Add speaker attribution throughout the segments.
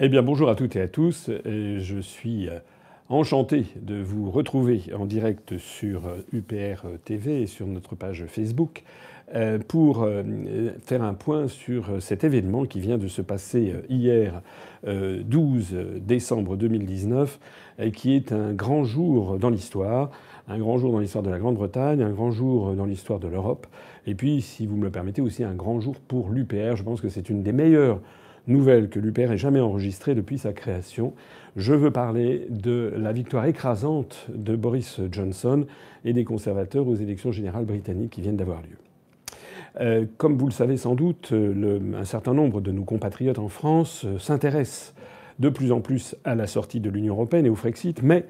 Speaker 1: Eh bien bonjour à toutes et à tous. Je suis euh, enchanté de vous retrouver en direct sur UPR euh, euh, TV et sur notre page Facebook pour faire un point sur cet événement qui vient de se passer hier 12 décembre 2019 et qui est un grand jour dans l'histoire, un grand jour dans l'histoire de la Grande-Bretagne, un grand jour dans l'histoire de l'Europe et puis si vous me le permettez aussi un grand jour pour l'UPR. Je pense que c'est une des meilleures nouvelle que l'UPR ait jamais enregistrée depuis sa création. Je veux parler de la victoire écrasante de Boris Johnson et des conservateurs aux élections générales britanniques qui viennent d'avoir lieu. Euh, comme vous le savez sans doute, un certain nombre de nos compatriotes en France euh, s'intéressent de plus en plus à la sortie de l'Union européenne et au Frexit, mais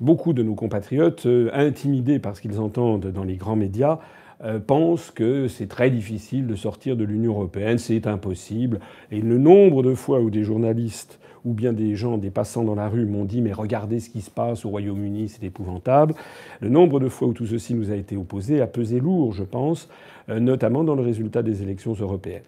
Speaker 1: beaucoup de nos compatriotes, euh, intimidés par ce qu'ils entendent dans les grands médias, euh, pensent que c'est très difficile de sortir de l'Union européenne, c'est impossible. Et le nombre de fois où des journalistes ou bien des gens, des passants dans la rue m'ont dit mais regardez ce qui se passe au Royaume-Uni, c'est épouvantable. Le nombre de fois où tout ceci nous a été opposé a pesé lourd, je pense, euh, notamment dans le résultat des élections européennes.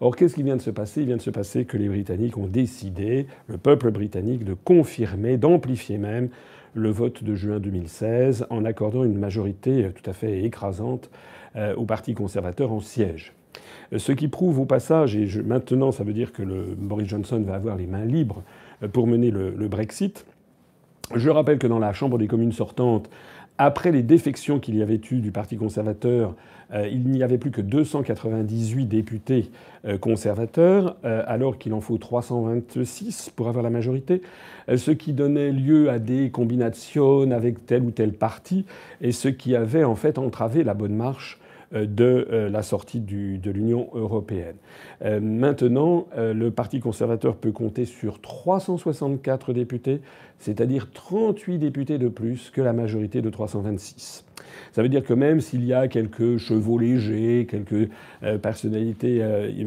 Speaker 1: Or, qu'est-ce qui vient de se passer Il vient de se passer que les Britanniques ont décidé, le peuple britannique, de confirmer, d'amplifier même le vote de juin 2016 en accordant une majorité tout à fait écrasante euh, au Parti conservateur en siège. Euh, ce qui prouve au passage, et maintenant ça veut dire que le, Boris Johnson va avoir les mains libres euh, pour mener le, Brexit, je rappelle que dans la Chambre des communes sortantes, après les défections qu'il y avait eues du Parti conservateur, euh, il n'y avait plus que 298 députés euh, conservateurs, euh, alors qu'il en faut 326 pour avoir la majorité, ce qui donnait lieu à des combinations avec tel ou tel parti, et ce qui avait en fait entravé la bonne marche euh, de euh, la sortie de l'Union européenne. Euh, maintenant, le Parti conservateur peut compter sur 364 députés, c'est-à-dire 38 députés de plus que la majorité de 326. Ça veut dire que même s'il y a quelques chevaux légers, quelques personnalités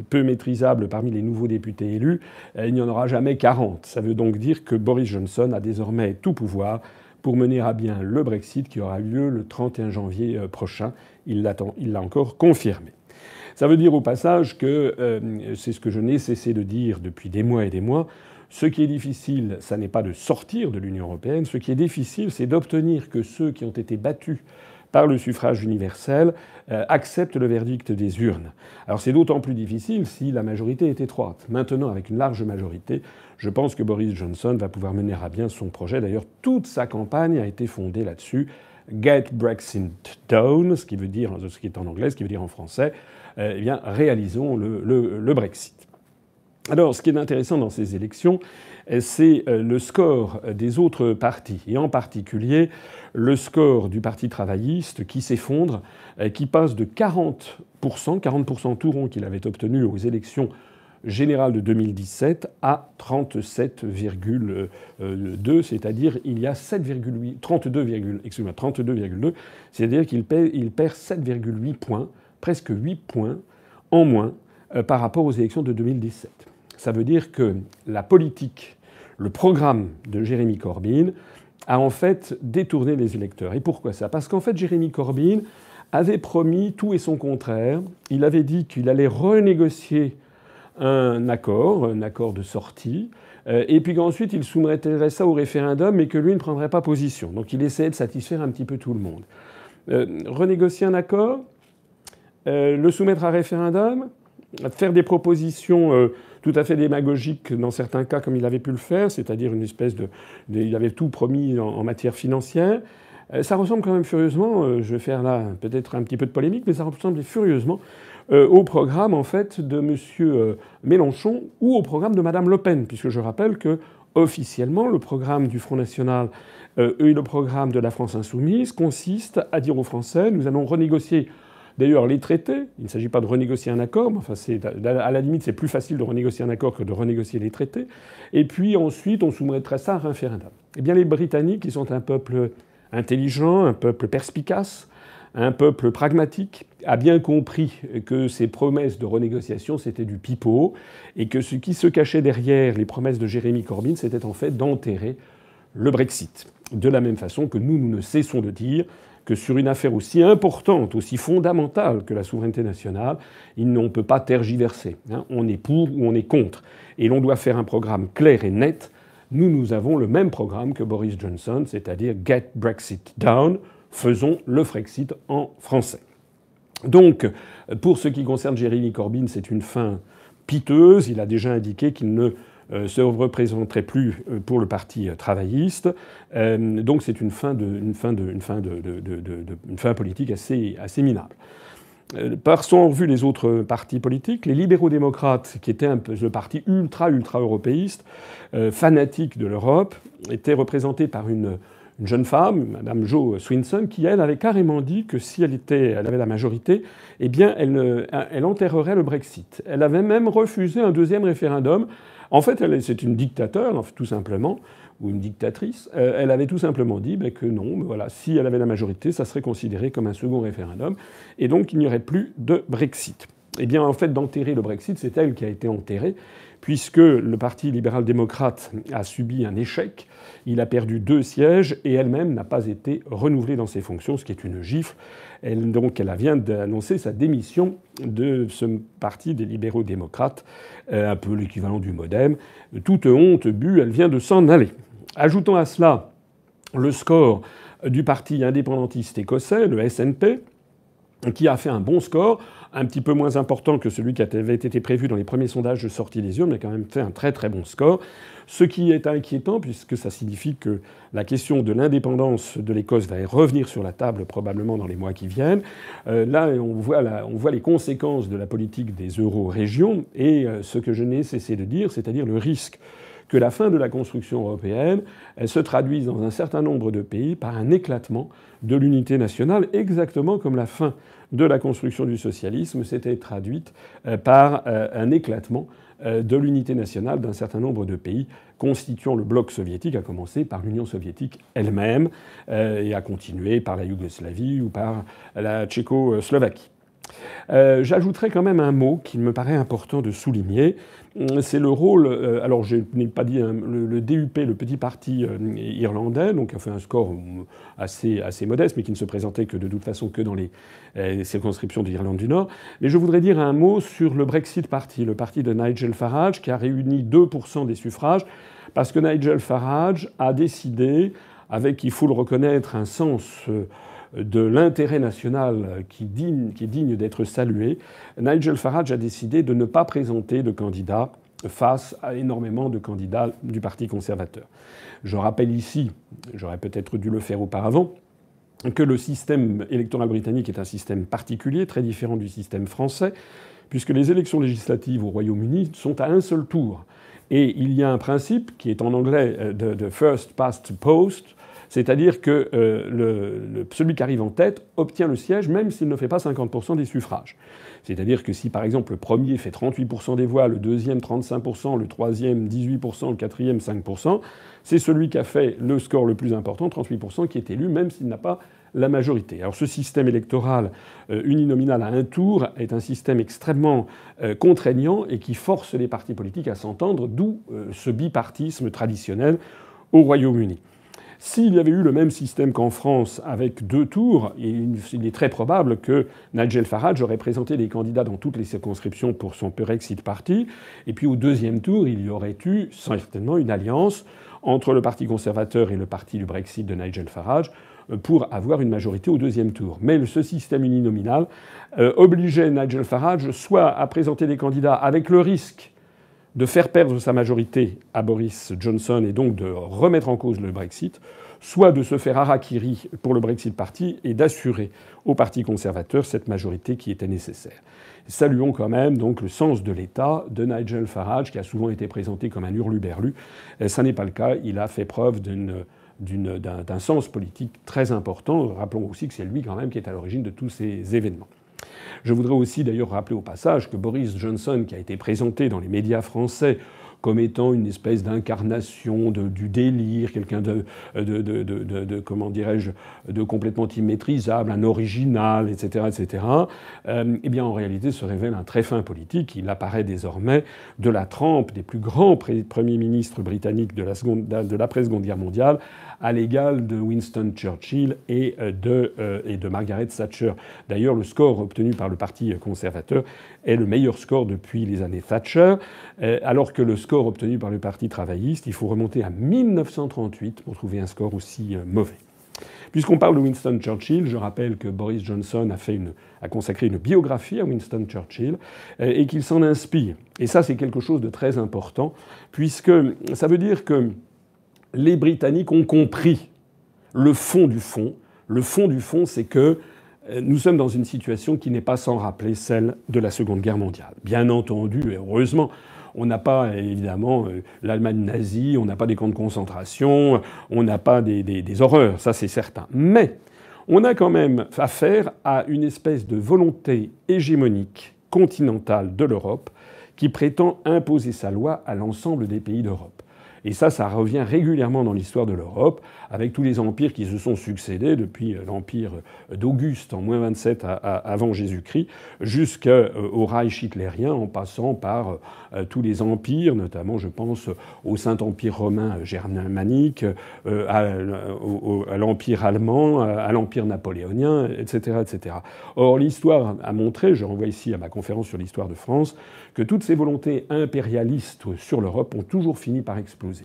Speaker 1: peu maîtrisables parmi les nouveaux députés élus, il n'y en aura jamais 40. Ça veut donc dire que Boris Johnson a désormais tout pouvoir pour mener à bien le Brexit qui aura lieu le 31 janvier euh, prochain. Il l'a encore confirmé. Ça veut dire au passage que, euh, c'est ce que je n'ai cessé de dire depuis des mois et des mois, ce qui est difficile, ça n'est pas de sortir de l'Union européenne, ce qui est difficile, c'est d'obtenir que ceux qui ont été battus par le suffrage universel, euh, accepte le verdict des urnes. Alors c'est d'autant plus difficile si la majorité est étroite. Maintenant, avec une large majorité, je pense que Boris Johnson va pouvoir mener à bien son projet. D'ailleurs, toute sa campagne a été fondée là-dessus. Get Brexit done », ce qui veut dire, ce qui est en anglais, ce qui veut dire en français, euh, eh bien, réalisons le Brexit. Alors, ce qui est intéressant dans ces élections, c'est euh, le score des autres partis, et en particulier le score du Parti travailliste qui s'effondre, euh, qui passe de 40%, 40% tout rond qu'il avait obtenu aux élections générales de 2017 à 37,2, c'est-à-dire il y a 32,2, c'est-à-dire qu'il perd 7,8 points, presque 8 points en moins euh, par rapport aux élections de 2017. Ça veut dire que la politique le programme de Jérémy Corbyn a en fait détourné les électeurs. Et pourquoi ça Parce qu'en fait, Jérémy Corbyn avait promis tout et son contraire. Il avait dit qu'il allait renégocier un accord, un accord de sortie, euh, et puis qu'ensuite il soumettrait ça au référendum, mais que lui ne prendrait pas position. Donc il essayait de satisfaire un petit peu tout le monde. Euh, renégocier un accord, euh, le soumettre à référendum, faire des propositions tout à fait démagogique dans certains cas, comme il avait pu le faire, c'est-à-dire une espèce de, Il avait tout promis en, matière financière. Euh, ça ressemble quand même furieusement, euh, je vais faire là peut-être un petit peu de polémique, mais ça ressemble furieusement euh, au programme en fait de M. Mélenchon ou au programme de Mme Le Pen, puisque je rappelle que officiellement le programme du Front National et le programme de la France Insoumise consiste à dire aux Français nous allons renégocier D'ailleurs, les traités, il ne s'agit pas de renégocier un accord, mais à la limite, c'est plus facile de renégocier un accord que de renégocier les traités. Et puis ensuite, on soumettrait ça à un référendum. Eh bien, les Britanniques, qui sont un peuple intelligent, un peuple perspicace, un peuple pragmatique, a bien compris que ces promesses de renégociation, c'était du pipeau, et que ce qui se cachait derrière les promesses de Jérémy Corbyn, c'était en fait d'enterrer le Brexit. De la même façon que nous, nous ne cessons de dire que sur une affaire aussi importante, aussi fondamentale que la souveraineté nationale, on ne peut pas tergiverser. Hein. On est pour ou on est contre. Et l'on doit faire un programme clair et net. Nous, nous avons le même programme que Boris Johnson, c'est-à-dire Get Brexit Down, faisons le Frexit en français. Donc, pour ce qui concerne Jérémy Corbyn, c'est une fin piteuse. Il a déjà indiqué qu'il ne se euh, représenterait plus euh, pour le parti euh, travailliste. donc c'est une fin, fin de, fin de, fin politique assez, assez minable. Par son revue les autres partis politiques. Les libéraux-démocrates, qui étaient un peu le parti ultra-ultra-européiste, fanatique de l'Europe, étaient représentés par une, une, jeune femme, Madame Jo Swinson, qui, elle, avait carrément dit que si elle, était, elle avait la majorité, eh bien, elle, elle enterrerait le Brexit. Elle avait même refusé un deuxième référendum en fait, c'est une dictateur, tout simplement, ou une dictatrice. Euh, elle avait tout simplement dit ben, que non, ben, voilà, si elle avait la majorité, ça serait considéré comme un second référendum, et donc il n'y aurait plus de Brexit. Eh bien, en fait, d'enterrer le Brexit, c'est elle qui a été enterrée, puisque le Parti libéral-démocrate a subi un échec. Il a perdu deux sièges et elle-même n'a pas été renouvelée dans ses fonctions, ce qui est une gifle elle, donc, elle vient d'annoncer sa démission de ce parti des libéraux démocrates, euh, un peu l'équivalent du Modem. Toute honte but, elle vient de s'en aller. Ajoutons à cela le score du parti indépendantiste écossais, le SNP, qui a fait un bon score, un petit peu moins important que celui qui avait été prévu dans les premiers sondages de sortie des urnes, mais quand même fait un très très bon score. Ce qui est inquiétant, puisque ça signifie que la question de l'indépendance de l'Écosse va revenir sur la table probablement dans les mois qui viennent. Euh, là, on voit, les conséquences de la politique des euro-régions et euh, ce que je n'ai cessé de dire, c'est-à-dire le risque que la fin de la construction européenne elle se traduise dans un certain nombre de pays par un éclatement de l'unité nationale, exactement comme la fin de la construction du socialisme s'était traduite euh, par euh, un éclatement euh, de l'unité nationale d'un certain nombre de pays constituant le bloc soviétique, à commencer par l'Union soviétique elle-même et à continuer par la Yougoslavie ou par la Tchécoslovaquie. Euh, J'ajouterai quand même un mot qu'il me paraît important de souligner. Euh, c'est le rôle, euh, alors je n'ai pas dit hein, le, DUP, le petit parti irlandais, donc a fait un score assez, assez modeste, mais qui ne se présentait que de toute façon que dans les, circonscriptions d'Irlande du Nord. Mais je voudrais dire un mot sur le Brexit Party, le parti de Nigel Farage, qui a réuni 2% des suffrages, parce que Nigel Farage a décidé, avec, il faut le reconnaître, un sens de l'intérêt national qui, digne, est digne d'être salué, Nigel Farage a décidé de ne pas présenter de candidat face à énormément de candidats du Parti conservateur. Je rappelle ici, j'aurais peut-être dû le faire auparavant, que le système électoral britannique est un système particulier, très différent du système français, puisque les élections législatives au Royaume-Uni sont à un seul tour. Et il y a un principe qui est en anglais euh, de, first past post, c'est-à-dire que euh, celui qui arrive en tête obtient le siège même s'il ne fait pas 50% des suffrages. C'est-à-dire que si par exemple le premier fait 38% des voix, le deuxième 35%, le troisième 18%, le quatrième 5%, c'est celui qui a fait le score le plus important, 38%, qui est élu même s'il n'a pas la majorité. Alors ce système électoral euh, uninominal à un tour est un système extrêmement euh, contraignant et qui force les partis politiques à s'entendre, d'où ce bipartisme traditionnel au Royaume-Uni. S'il y avait eu le même système qu'en France avec deux tours, il est très probable que Nigel Farage aurait présenté des candidats dans toutes les circonscriptions pour son Brexit Party. Et puis au deuxième tour, il y aurait eu certainement une alliance entre le Parti conservateur et le Parti du Brexit de Nigel Farage euh, pour avoir une majorité au deuxième tour. Mais ce système uninominal euh, obligeait Nigel Farage soit à présenter des candidats avec le risque de faire perdre sa majorité à Boris Johnson et donc de remettre en cause le Brexit, soit de se faire harakiri pour le Brexit Party et d'assurer au Parti conservateur cette majorité qui était nécessaire. Saluons quand même donc le sens de l'État de Nigel Farage, qui a souvent été présenté comme un hurluberlu. Euh, ça n'est pas le cas. Il a fait preuve d'un sens politique très important. Rappelons aussi que c'est lui quand même qui est à l'origine de tous ces événements. Je voudrais aussi d'ailleurs rappeler au passage que Boris Johnson, qui a été présenté dans les médias français comme étant une espèce d'incarnation du délire, quelqu'un de, comment dirais-je, de complètement immaîtrisable, un original, etc., etc. Euh, eh bien, en réalité, se révèle un très fin politique. Il apparaît désormais de la trempe des plus grands premiers ministres britanniques de la, seconde, de la seconde guerre mondiale, à l'égal de Winston Churchill et euh, de, euh, et de Margaret Thatcher. D'ailleurs, le score obtenu par le Parti conservateur est le meilleur score depuis les années Thatcher, euh, alors que le score obtenu par le Parti travailliste, il faut remonter à 1938 pour trouver un score aussi mauvais. Puisqu'on parle de Winston Churchill, je rappelle que Boris Johnson a, fait une, a consacré une biographie à Winston Churchill et qu'il s'en inspire. Et ça, c'est quelque chose de très important, puisque ça veut dire que les Britanniques ont compris le fond du fond. Le fond du fond, c'est que euh, nous sommes dans une situation qui n'est pas sans rappeler celle de la Seconde Guerre mondiale. Bien entendu, et heureusement, on n'a pas évidemment euh, l'Allemagne nazie, on n'a pas des camps de concentration, on n'a pas des, des, horreurs, ça c'est certain. Mais on a quand même affaire à une espèce de volonté hégémonique continentale de l'Europe qui prétend imposer sa loi à l'ensemble des pays d'Europe. Et ça, ça revient régulièrement dans l'histoire de l'Europe, avec tous les empires qui se sont succédés, depuis euh, l'empire euh, d'Auguste en moins 27 avant Jésus-Christ, jusqu'au euh, Reich hitlérien, en passant par tous les empires, notamment, je pense, au Saint-Empire romain germanique, à l'Empire allemand, à l'Empire napoléonien, etc. etc. Or, l'histoire a montré, je renvoie ici à ma conférence sur l'histoire de France, que toutes ces volontés impérialistes sur l'Europe ont toujours fini par exploser.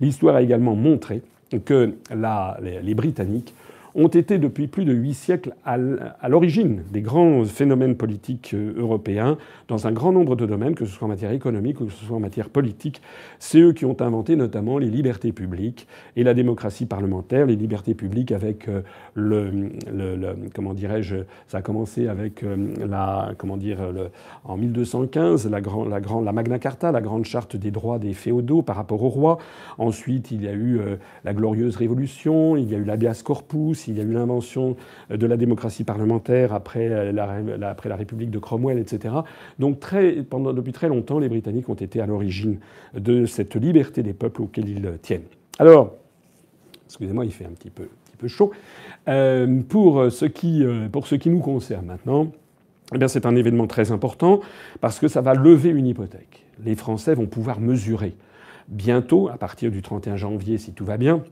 Speaker 1: L'histoire a également montré que les Britanniques ont été depuis plus de huit siècles à l'origine des grands phénomènes politiques euh, européens dans un grand nombre de domaines, que ce soit en matière économique ou que ce soit en matière politique. C'est eux qui ont inventé notamment les libertés publiques et la démocratie parlementaire, les libertés publiques avec euh, le, comment dirais-je, ça a commencé avec euh, la, comment dire, le, en 1215, la, la, grande la Magna Carta, la grande charte des droits des féodaux par rapport au roi. Ensuite, il y a eu la glorieuse révolution, il y a eu l'habeas corpus, il y a eu l'invention de la démocratie parlementaire après euh, la, après la République de Cromwell, etc. Donc très, pendant, depuis très longtemps, les Britanniques ont été à l'origine de cette liberté des peuples auxquels ils tiennent. Alors, excusez-moi, il fait un petit peu, petit peu chaud. Euh, pour, ce qui, euh, pour ce qui nous concerne maintenant, eh c'est un événement très important parce que ça va lever une hypothèque. Les Français vont pouvoir mesurer bientôt, à partir du 31 janvier, si tout va bien,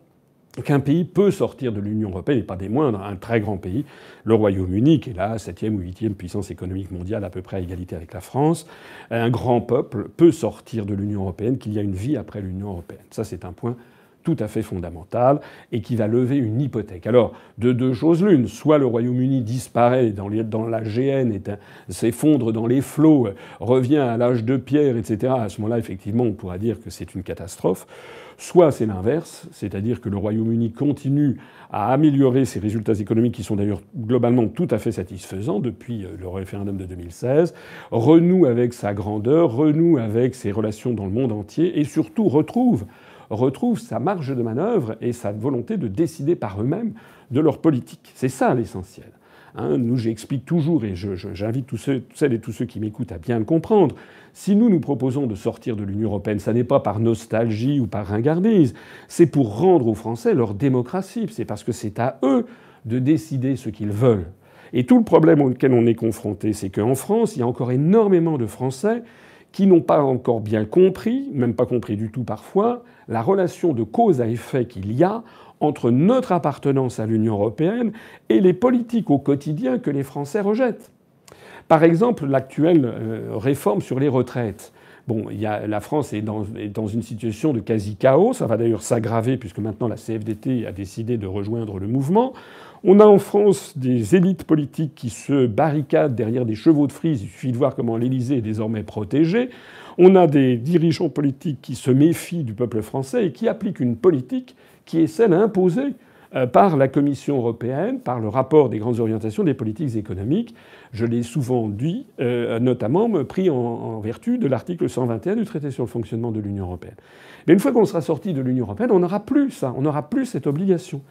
Speaker 1: qu'un pays peut sortir de l'Union européenne, et pas des moindres, un très grand pays, le Royaume-Uni, qui est la septième ou huitième puissance économique mondiale, à peu près à égalité avec la France, un grand peuple peut sortir de l'Union européenne, qu'il y a une vie après l'Union européenne. Ça, c'est un point tout à fait fondamental et qui va lever une hypothèque. Alors, de deux choses l'une, soit le Royaume-Uni disparaît dans, dans la GN, s'effondre dans les flots, revient à l'âge de pierre, etc. À ce moment-là, effectivement, on pourra dire que c'est une catastrophe soit c'est l'inverse, c'est-à-dire que le Royaume-Uni continue à améliorer ses résultats économiques qui sont d'ailleurs globalement tout à fait satisfaisants depuis euh, le référendum de 2016, renoue avec sa grandeur, renoue avec ses relations dans le monde entier et surtout retrouve retrouve sa marge de manœuvre et sa volonté de décider par eux-mêmes de leur politique. C'est ça l'essentiel. Hein, nous, j'explique toujours, et j'invite tous celles et tous ceux qui m'écoutent à bien le comprendre, si nous nous proposons de sortir de l'Union européenne, ça n'est pas par nostalgie ou par ringardise, c'est pour rendre aux Français leur démocratie, c'est parce que c'est à eux de décider ce qu'ils veulent. Et tout le problème auquel on est confronté, c'est qu'en France, il y a encore énormément de Français qui n'ont pas encore bien compris, même pas compris du tout parfois, la relation de cause à effet qu'il y a entre notre appartenance à l'Union européenne et les politiques au quotidien que les Français rejettent. Par exemple, l'actuelle euh, réforme sur les retraites. Bon, la France est dans, dans, une situation de quasi-chaos. Ça va d'ailleurs s'aggraver puisque maintenant la CFDT a décidé de rejoindre le mouvement. On a en France des élites politiques qui se barricadent derrière des chevaux de frise. Il suffit de voir comment l'Élysée est désormais protégée. On a des dirigeants politiques qui se méfient du peuple français et qui appliquent une politique qui est celle imposée euh, par la Commission européenne, par le rapport des grandes orientations des politiques économiques. Je l'ai souvent dit, euh, notamment pris en, vertu de l'article 121 du traité sur le fonctionnement de l'Union européenne. Mais une fois qu'on sera sorti de l'Union européenne, on n'aura plus ça, on n'aura plus cette obligation.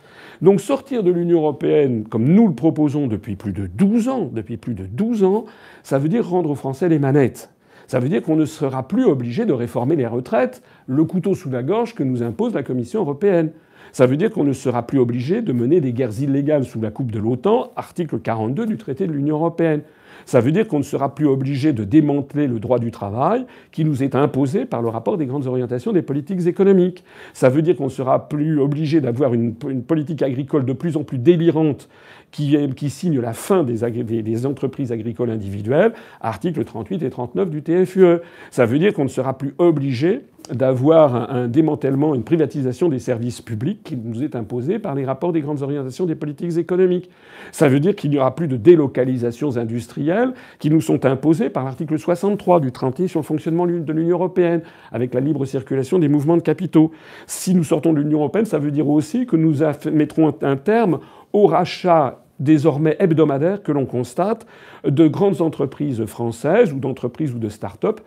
Speaker 1: Donc sortir de l'Union européenne, comme nous le proposons depuis plus de 12 ans, depuis plus de 12 ans, ça veut dire rendre aux Français les manettes. Ça veut dire qu'on ne sera plus obligé de réformer les retraites, le couteau sous la gorge que nous impose la Commission européenne ça veut dire qu'on ne sera plus obligé de mener des guerres illégales sous la coupe de l'OTAN, article 42 du traité de l'Union européenne. Ça veut dire qu'on ne sera plus obligé de démanteler le droit du travail qui nous est imposé par le rapport des grandes orientations des politiques économiques. Ça veut dire qu'on sera plus obligé d'avoir une, une, politique agricole de plus en plus délirante qui, signe la fin des, des, entreprises agricoles individuelles, articles 38 et 39 du TFUE. Ça veut dire qu'on ne sera plus obligé d'avoir un, démantèlement, une privatisation des services publics qui nous est imposée par les rapports des grandes orientations des politiques économiques. Ça veut dire qu'il n'y aura plus de délocalisations industrielles qui nous sont imposées par l'article 63 du traité sur le fonctionnement de l'Union européenne, avec la libre circulation des mouvements de capitaux. Si nous sortons de l'Union européenne, ça veut dire aussi que nous mettrons un terme au rachat désormais hebdomadaire que l'on constate de grandes entreprises françaises ou d'entreprises ou de start-up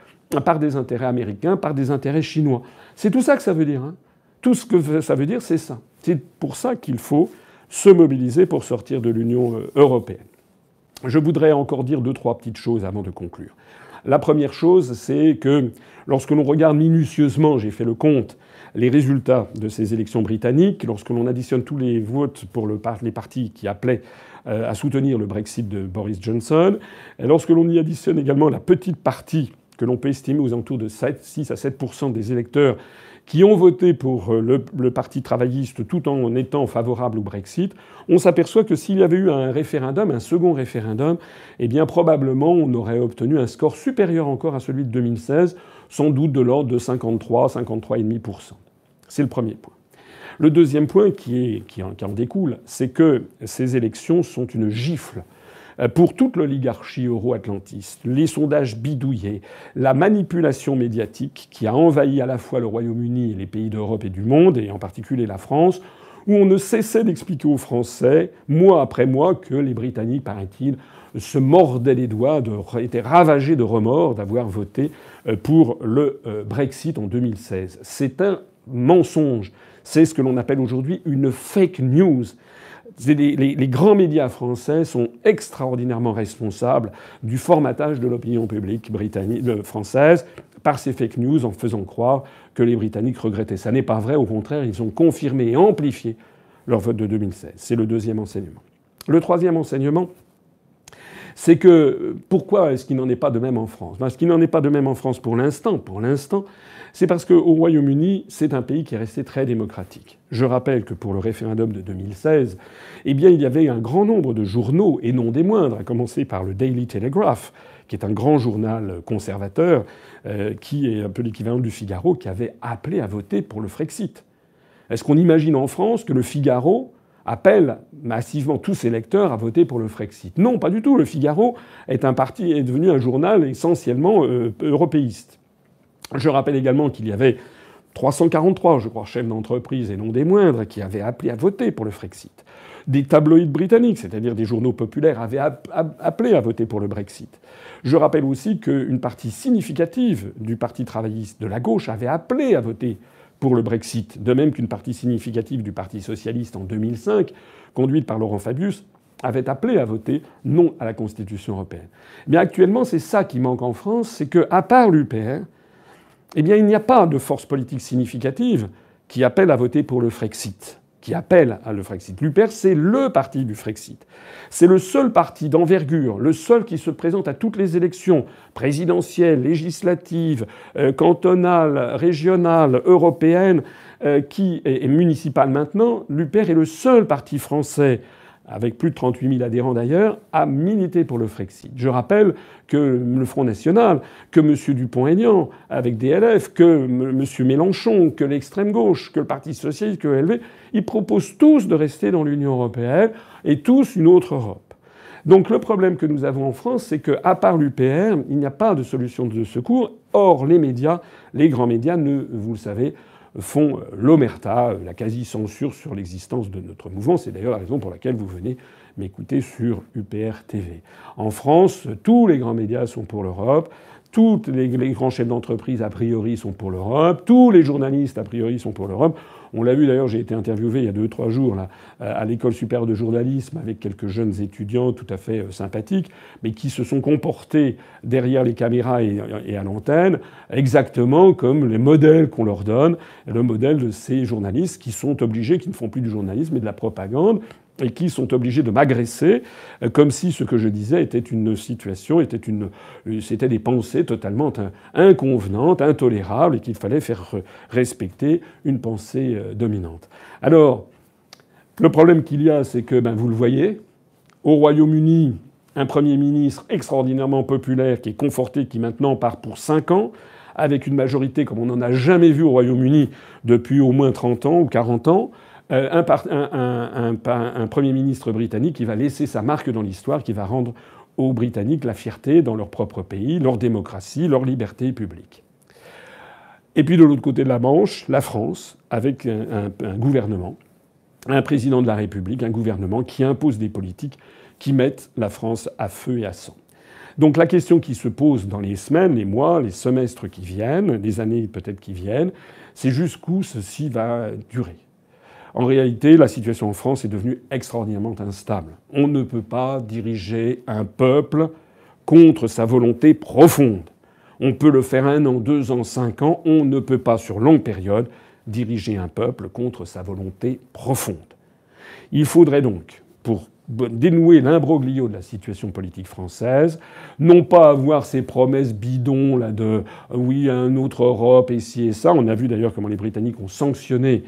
Speaker 1: par des intérêts américains, par des intérêts chinois. C'est tout ça que ça veut dire. Hein. Tout ce que ça veut dire, c'est ça. C'est pour ça qu'il faut se mobiliser pour sortir de l'Union euh, européenne. Je voudrais encore dire deux, trois petites choses avant de conclure. La première chose, c'est que lorsque l'on regarde minutieusement, j'ai fait le compte, les résultats de ces élections britanniques, lorsque l'on additionne tous les votes pour les partis qui appelaient euh, à soutenir le Brexit de Boris Johnson, et lorsque l'on y additionne également la petite partie que l'on peut estimer aux alentours de 7, 6 à 7 des électeurs qui ont voté pour euh, le, Parti travailliste tout en étant favorables au Brexit, on s'aperçoit que s'il y avait eu un référendum, un second référendum, eh bien probablement on aurait obtenu un score supérieur encore à celui de 2016, sans doute de l'ordre de 53, 53,5%. C'est le premier point. Le deuxième point qui, qui en découle, c'est que ces élections sont une gifle euh, pour toute l'oligarchie euro-atlantiste, les sondages bidouillés, la manipulation médiatique qui a envahi à la fois le Royaume-Uni et les pays d'Europe et du monde, et en particulier la France, où on ne cessait d'expliquer aux Français, mois après mois, que les Britanniques, paraît-il, se mordaient les doigts, de... étaient ravagés de remords d'avoir voté euh, pour le euh, Brexit en 2016. C'est un mensonge. C'est ce que l'on appelle aujourd'hui une fake news les, grands médias français sont extraordinairement responsables du formatage de l'opinion publique britannique, euh, française par ces fake news en faisant croire que les Britanniques regrettaient. Ça n'est pas vrai, au contraire, ils ont confirmé et amplifié leur vote de 2016. C'est le deuxième enseignement. Le troisième enseignement, c'est que euh, pourquoi est-ce qu'il n'en est pas de même en France ben, est-ce qu'il n'en est pas de même en France pour l'instant, pour l'instant, c'est parce qu'au Royaume-Uni, c'est un pays qui est resté très démocratique. Je rappelle que pour le référendum de 2016, eh bien, il y avait un grand nombre de journaux, et non des moindres, à commencer par le Daily Telegraph, qui est un grand journal conservateur, euh, qui est un peu l'équivalent du Figaro, qui avait appelé à voter pour le Frexit. Est-ce qu'on imagine en France que le Figaro, appelle massivement tous ses lecteurs à voter pour le Frexit. Non, pas du tout. Le Figaro est, un parti, est devenu un journal essentiellement euh, européiste. Je rappelle également qu'il y avait 343, je crois, chefs d'entreprise et non des moindres, qui avaient appelé à voter pour le Frexit. Des tabloïds britanniques, c'est-à-dire des journaux populaires, avaient appelé à voter pour le Brexit. Je rappelle aussi qu'une partie significative du Parti travailliste de la gauche avait appelé à voter pour le Brexit, de même qu'une partie significative du Parti socialiste en 2005, conduite par Laurent Fabius, avait appelé à voter non à la Constitution européenne. Mais actuellement, c'est ça qui manque en France, c'est que, à part l'UPR, eh bien, il n'y a pas de force politique significative qui appelle à voter pour le Frexit qui appelle à le Frexit. L'UPR, c'est le parti du Frexit. C'est le seul parti d'envergure, le seul qui se présente à toutes les élections présidentielles, législatives, euh, cantonales, régionales, européennes, euh, qui, est municipale maintenant. Luper est le seul parti français avec plus de 38 000 adhérents d'ailleurs, a milité pour le Frexit. Je rappelle que le Front National, que M. Dupont-Aignan, avec DLF, que M. Mélenchon, que l'extrême gauche, que le Parti socialiste, que LV, ils proposent tous de rester dans l'Union européenne et tous une autre Europe. Donc le problème que nous avons en France, c'est qu'à part l'UPR, il n'y a pas de solution de secours. Or, les médias, les grands médias, ne, vous le savez, font euh, l'omerta, euh, la quasi-censure sur l'existence de notre mouvement. C'est d'ailleurs la raison pour laquelle vous venez m'écouter sur UPR TV. En France, tous les grands médias sont pour l'Europe. Tous les, grands chefs d'entreprise, a priori, sont pour l'Europe. Tous les journalistes, a priori, sont pour l'Europe. On l'a vu d'ailleurs, j'ai été interviewé il y a deux trois jours là, euh, à l'école supérieure de journalisme avec quelques jeunes étudiants tout à fait euh, sympathiques, mais qui se sont comportés derrière les caméras et, à l'antenne exactement comme les modèles qu'on leur donne, le modèle de ces journalistes qui sont obligés, qui ne font plus du journalisme et de la propagande et qui sont obligés de m'agresser, euh, comme si ce que je disais était une situation, était une, euh, c'était des pensées totalement inconvenantes, intolérables, et qu'il fallait faire respecter une pensée euh, dominante. Alors, le problème qu'il y a, c'est que, ben, vous le voyez, au Royaume-Uni, un Premier ministre extraordinairement populaire qui est conforté, qui maintenant part pour 5 ans, avec une majorité comme on n'en a jamais vu au Royaume-Uni depuis au moins 30 ans ou 40 ans, euh, un, Premier ministre britannique qui va laisser sa marque dans l'histoire, qui va rendre aux Britanniques la fierté dans leur propre pays, leur démocratie, leur liberté publique. Et puis de l'autre côté de la Manche, la France, avec un, gouvernement, un président de la République, un gouvernement qui impose des politiques qui mettent la France à feu et à sang. Donc la question qui se pose dans les semaines, les mois, les semestres qui viennent, les années peut-être qui viennent, c'est jusqu'où ceci va durer. En réalité, la situation en France est devenue extraordinairement instable. On ne peut pas diriger un peuple contre sa volonté profonde. On peut le faire un an, deux ans, cinq ans. On ne peut pas, sur longue période, diriger un peuple contre sa volonté profonde. Il faudrait donc, pour dénouer l'imbroglio de la situation politique française, non pas avoir ces promesses bidons là de oui, à une autre Europe et ci et ça. On a vu d'ailleurs comment les Britanniques ont sanctionné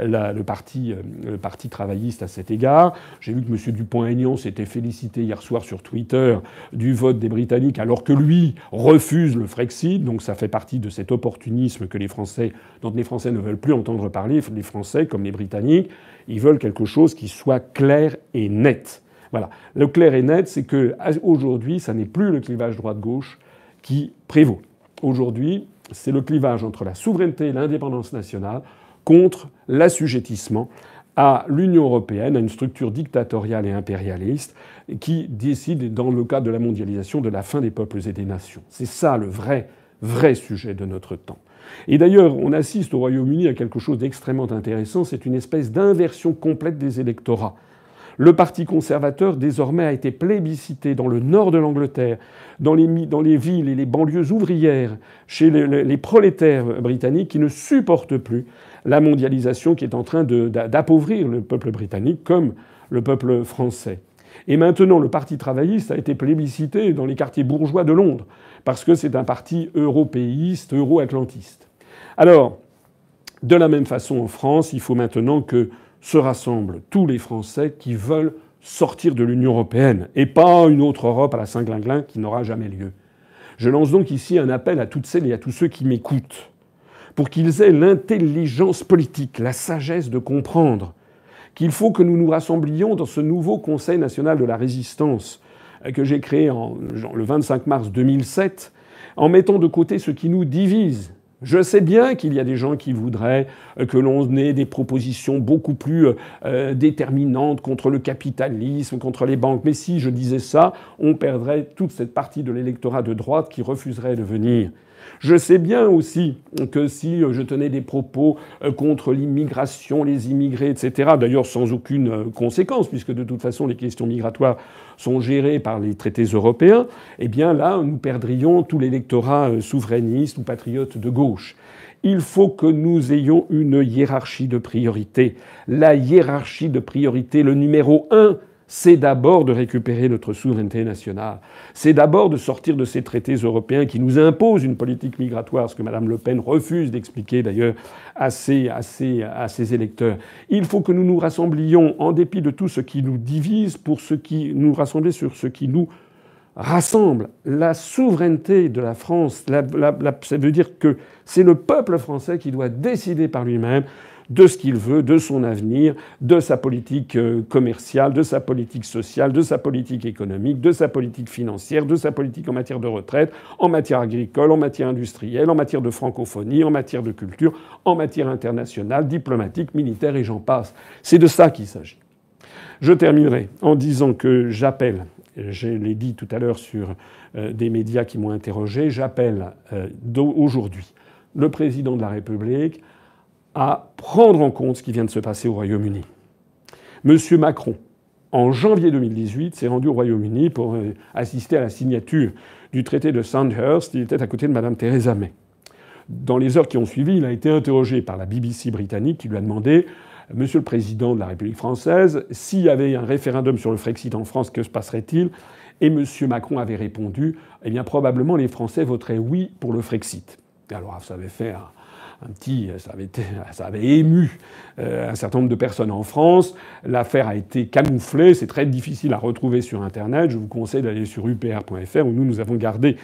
Speaker 1: euh, le, parti, travailliste à cet égard. J'ai vu que M. Dupont-Aignan s'était félicité hier soir sur Twitter du vote des Britanniques alors que lui refuse le Frexit. Donc ça fait partie de cet opportunisme que les Français, dont les Français ne veulent plus entendre parler. Les Français, comme les Britanniques, ils veulent quelque chose qui soit clair et net. Voilà. Le clair et net, c'est que aujourd'hui, ça n'est plus le clivage droite-gauche qui prévaut. Aujourd'hui, c'est le clivage entre la souveraineté et l'indépendance nationale contre l'assujettissement à l'Union européenne, à une structure dictatoriale et impérialiste qui décide, dans le cadre de la mondialisation, de la fin des peuples et des nations. C'est ça le vrai, vrai sujet de notre temps. Et d'ailleurs, on assiste au Royaume-Uni à quelque chose d'extrêmement intéressant, c'est une espèce d'inversion complète des électorats. Le Parti conservateur, désormais, a été plébiscité dans le nord de l'Angleterre, dans les, dans les, villes et les banlieues ouvrières, chez les prolétaires britanniques qui ne supportent plus la mondialisation qui est en train d'appauvrir le peuple britannique comme le peuple français. Et maintenant, le Parti travailliste a été plébiscité dans les quartiers bourgeois de Londres, parce que c'est un parti européiste, euro-atlantiste. Alors, de la même façon en France, il faut maintenant que se rassemblent tous les Français qui veulent sortir de l'Union européenne, et pas une autre Europe à la Saint-Glinglin qui n'aura jamais lieu. Je lance donc ici un appel à toutes celles et à tous ceux qui m'écoutent pour qu'ils aient l'intelligence politique, la sagesse de comprendre qu'il faut que nous nous rassemblions dans ce nouveau Conseil national de la résistance euh, que j'ai créé en, le 25 mars 2007, en mettant de côté ce qui nous divise. Je sais bien qu'il y a des gens qui voudraient euh, que l'on ait des propositions beaucoup plus euh, déterminantes contre le capitalisme, contre les banques. Mais si je disais ça, on perdrait toute cette partie de l'électorat de droite qui refuserait de venir. Je sais bien aussi que si euh, je tenais des propos euh, contre l'immigration, les immigrés, etc., d'ailleurs sans aucune euh, conséquence, puisque de toute façon les questions migratoires sont gérées par les traités européens, eh bien là, nous perdrions tout l'électorat souverainiste ou patriote de gauche. Il faut que nous ayons une hiérarchie de priorité. La hiérarchie de priorité, le numéro un, c'est d'abord de récupérer notre souveraineté nationale, c'est d'abord de sortir de ces traités européens qui nous imposent une politique migratoire, ce que Mme Le Pen refuse d'expliquer d'ailleurs à ses, à, électeurs. Il faut que nous nous rassemblions en dépit de tout ce qui nous divise pour ce qui nous rassembler sur ce qui nous rassemble. La souveraineté de la France, ça veut dire que c'est le peuple français qui doit décider par lui-même de ce qu'il veut, de son avenir, de sa politique euh, commerciale, de sa politique sociale, de sa politique économique, de sa politique financière, de sa politique en matière de retraite, en matière agricole, en matière industrielle, en matière de francophonie, en matière de culture, en matière internationale, diplomatique, militaire et j'en passe. C'est de ça qu'il s'agit. Je terminerai en disant que j'appelle, je l'ai dit tout à l'heure sur euh, des médias qui m'ont interrogé, j'appelle euh, aujourd'hui le président de la République, à prendre en compte ce qui vient de se passer au Royaume-Uni. Monsieur Macron, en janvier 2018, s'est rendu au Royaume-Uni pour euh, assister à la signature du traité de Sandhurst. Il était à côté de Madame Theresa May. Dans les heures qui ont suivi, il a été interrogé par la BBC britannique qui lui a demandé Monsieur le Président de la République française, s'il y avait un référendum sur le Frexit en France, que se passerait-il Et Monsieur Macron avait répondu Eh bien, probablement les Français voteraient oui pour le Frexit. Alors, ça avait fait un petit, ça avait, ému euh, un certain nombre de personnes en France. L'affaire a été camouflée, c'est très difficile à retrouver sur Internet. Je vous conseille d'aller sur upr.fr où nous, nous avons gardé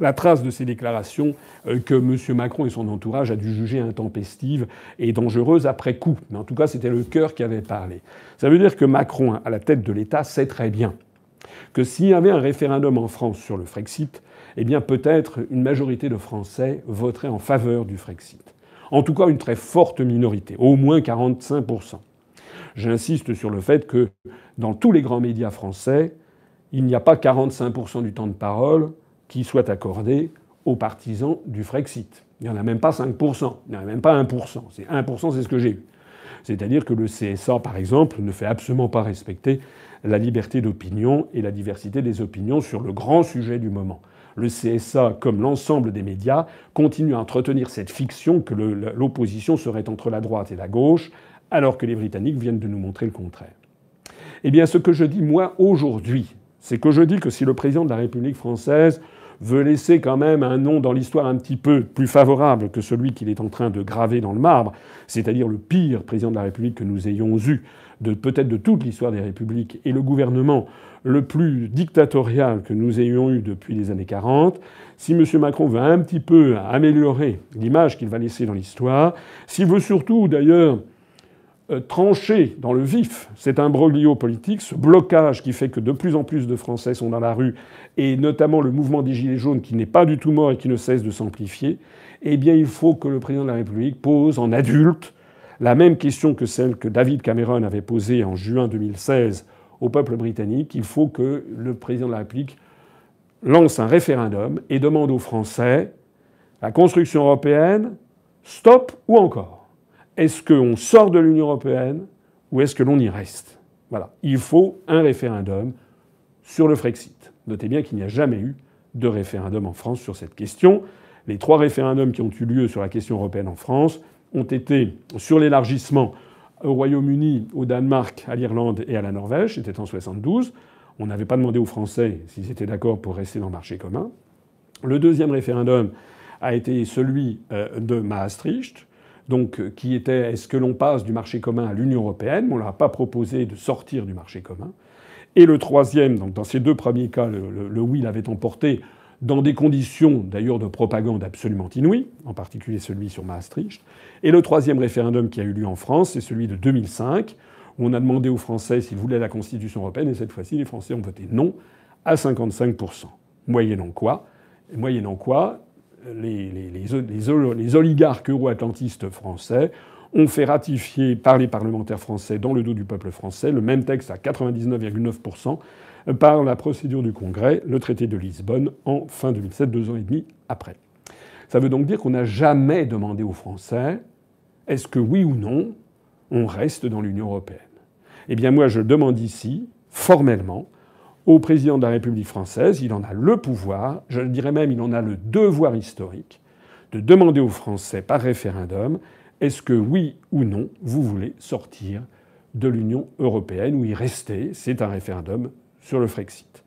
Speaker 1: la trace de ces déclarations euh, que M. Macron et son entourage a dû juger intempestives et dangereuses après coup. Mais en tout cas, c'était le cœur qui avait parlé. Ça veut dire que Macron, à la tête de l'État, sait très bien que s'il y avait un référendum en France sur le Frexit, eh bien peut-être une majorité de Français voteraient en faveur du Frexit. En tout cas, une très forte minorité, au moins 45%. J'insiste sur le fait que dans tous les grands médias français, il n'y a pas 45% du temps de parole qui soit accordé aux partisans du Frexit. Il n'y en a même pas 5%, il n'y en a même pas 1%. C'est 1%, c'est ce que j'ai eu. C'est-à-dire que le CSA, par exemple, ne fait absolument pas respecter la liberté d'opinion et la diversité des opinions sur le grand sujet du moment le CSA comme l'ensemble des médias continue à entretenir cette fiction que l'opposition serait entre la droite et la gauche, alors que les Britanniques viennent de nous montrer le contraire. Eh bien, ce que je dis, moi, aujourd'hui, c'est que je dis que si le président de la République française veut laisser quand même un nom dans l'histoire un petit peu plus favorable que celui qu'il est en train de graver dans le marbre, c'est-à-dire le pire président de la République que nous ayons eu, peut-être de toute l'histoire des républiques, et le gouvernement le plus dictatorial que nous ayons eu depuis les années 40, si M. Macron veut un petit peu améliorer l'image qu'il va laisser dans l'histoire, s'il veut surtout d'ailleurs euh, tranché dans le vif cet imbroglio politique, ce blocage qui fait que de plus en plus de Français sont dans la rue, et notamment le mouvement des Gilets jaunes qui n'est pas du tout mort et qui ne cesse de s'amplifier, eh bien il faut que le président de la République pose en adulte la même question que celle que David Cameron avait posée en juin 2016 au peuple britannique. Il faut que le président de la République lance un référendum et demande aux Français la construction européenne, stop ou encore est-ce qu'on sort de l'Union européenne ou est-ce que l'on y reste Voilà. Il faut un référendum sur le Frexit. Notez bien qu'il n'y a jamais eu de référendum en France sur cette question. Les trois référendums qui ont eu lieu sur la question européenne en France ont été sur l'élargissement au Royaume-Uni, au Danemark, à l'Irlande et à la Norvège. C'était en 72. On n'avait pas demandé aux Français s'ils étaient d'accord pour rester dans le marché commun. Le deuxième référendum a été celui euh, de Maastricht, donc euh, qui était est-ce que l'on passe du marché commun à l'Union européenne On ne leur a pas proposé de sortir du marché commun. Et le troisième, donc dans ces deux premiers cas, le, oui l'avait emporté dans des conditions d'ailleurs de propagande absolument inouïes, en particulier celui sur Maastricht. Et le troisième référendum qui a eu lieu en France, c'est celui de 2005, où on a demandé aux Français s'ils voulaient la Constitution européenne, et cette fois-ci, les Français ont voté non à 55%. Moyennant quoi, moyennant quoi les, oligarques euro-atlantistes français ont fait ratifier par les parlementaires français dans le dos du peuple français le même texte à 99,9% par la procédure du Congrès, le traité de Lisbonne, en fin 2007, deux ans et demi après. Ça veut donc dire qu'on n'a jamais demandé aux Français est-ce que oui ou non on reste dans l'Union européenne Eh bien moi je demande ici, formellement, au président de la République française, il en a le pouvoir, je dirais même il en a le devoir historique, de demander aux Français par référendum est-ce que oui ou non vous voulez sortir de l'Union européenne ou y rester C'est un référendum sur le Frexit.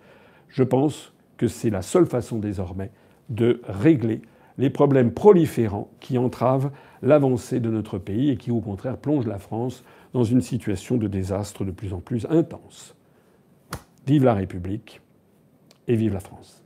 Speaker 1: Je pense que c'est la seule façon désormais de régler les problèmes proliférants qui entravent l'avancée de notre pays et qui au contraire plongent la France dans une situation de désastre de plus en plus intense. Vive la République et vive la France.